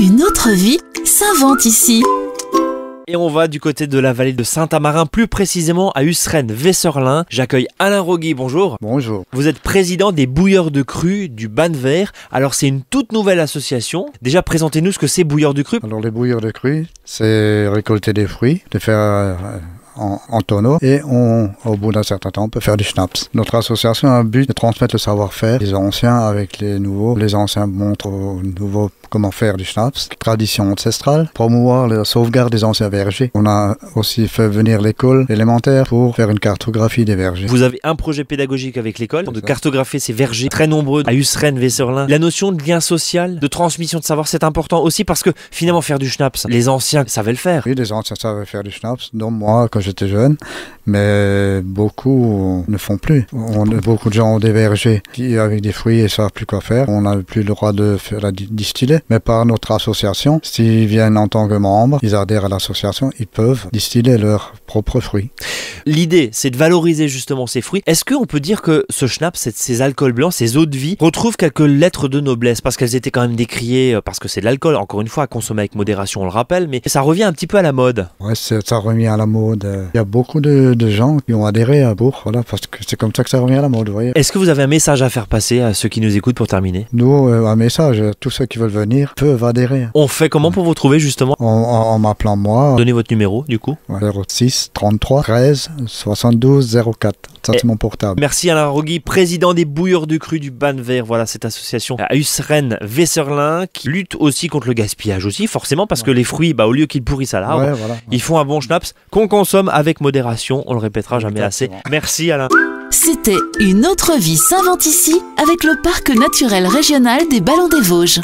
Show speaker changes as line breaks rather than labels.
Une autre vie s'invente ici. Et on va du côté de la vallée de Saint-Amarin, plus précisément à Usren, Vesserlin. J'accueille Alain Rogui, bonjour. Bonjour. Vous êtes président des Bouilleurs de Cru du Ban Vert. Alors c'est une toute nouvelle association. Déjà présentez-nous ce que c'est Bouilleurs de Cru. Alors les Bouilleurs de Cru,
c'est récolter des fruits, de faire euh, en, en, tonneaux et on, au bout d'un certain temps, on peut faire du schnapps. Notre association a un but de transmettre le savoir-faire des anciens avec les nouveaux. Les anciens montrent aux nouveaux comment faire du schnapps, tradition ancestrale, promouvoir la sauvegarde des anciens vergers. On a aussi fait venir l'école élémentaire pour faire une cartographie des vergers. Vous avez
un projet pédagogique avec l'école de cartographier ces vergers très nombreux à Usren, Vesserlin. La notion de lien social, de transmission de savoir, c'est important aussi parce que finalement faire du schnapps, les anciens savaient le faire. Oui, les anciens savaient faire du schnapps,
dont moi, quand j'étais jeune, mais beaucoup ne font plus. On, beaucoup de gens ont des vergers qui, avec des fruits, ne savent plus quoi faire. On n'a plus le droit de faire la distiller, mais par notre association, s'ils viennent en tant que membres, ils adhèrent à l'association, ils peuvent distiller leurs propres fruits. L'idée, c'est de valoriser justement ces fruits. Est-ce qu'on peut dire que ce
schnapp, ces alcools blancs, ces eaux de vie, retrouvent quelques lettres de noblesse parce qu'elles étaient quand même décriées, euh, parce que c'est de l'alcool, encore une fois, à consommer avec modération, on le rappelle, mais ça revient un petit peu à la mode.
Oui, ça revient à la mode. Euh, il y a beaucoup de, gens qui ont adhéré à Bourg, voilà, parce que c'est comme ça que ça revient à la mode, Est-ce
que vous avez un message à faire passer à ceux qui nous écoutent pour terminer
Nous, euh, un message, tous ceux qui veulent venir peuvent adhérer. On fait comment pour vous trouver justement En, en, m'appelant moi. Donnez votre numéro du coup. 06 33 13 72 04 portable. Merci Alain Rogui,
président des Bouilleurs du Cru du Ban Vert. Voilà cette association à Usren Vesserlin qui lutte aussi contre le gaspillage aussi, forcément parce que les fruits, bah, au lieu qu'ils pourrissent à l'arbre, ils font un bon schnaps qu'on consomme avec modération. On le répétera jamais assez. Merci Alain. C'était une autre vie s'invente ici avec le parc naturel régional des Ballons des Vosges.